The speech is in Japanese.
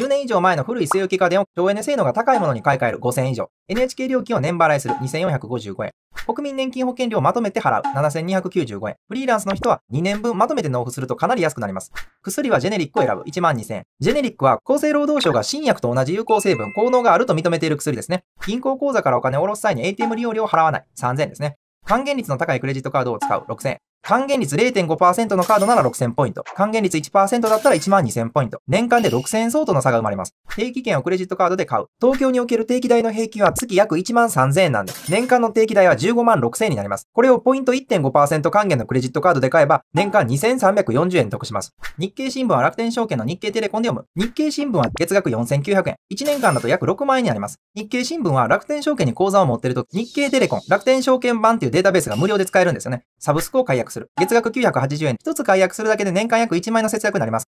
10年以上前の古い据え置き家電を省エネ性能が高いものに買い替える5000円以上、NHK 料金を年払いする2455円、国民年金保険料をまとめて払う7295円、フリーランスの人は2年分まとめて納付するとかなり安くなります。薬はジェネリックを選ぶ1万2000円。ジェネリックは厚生労働省が新薬と同じ有効成分、効能があると認めている薬ですね。銀行口座からお金を下ろす際に ATM 利用料を払わない3000円ですね。還元率の高いクレジットカードを使う6000円。還元率0.5%のカードなら6000ポイント。還元率1%だったら12000ポイント。年間で6000円相当の差が生まれます。定期券をクレジットカードで買う。東京における定期代の平均は月約13000円なんで、年間の定期代は15万6000円になります。これをポイント1.5%還元のクレジットカードで買えば、年間2340円得します。日経新聞は楽天証券の日経テレコンで読む。日経新聞は月額4900円。1年間だと約6万円になります。日経新聞は楽天証券に口座を持ってると、日経テレコン、楽天証券版っていうデータベースが無料で使えるんですよね。サブスクを解約する。月額980円。1つ解約するだけで年間約1万円の節約になります。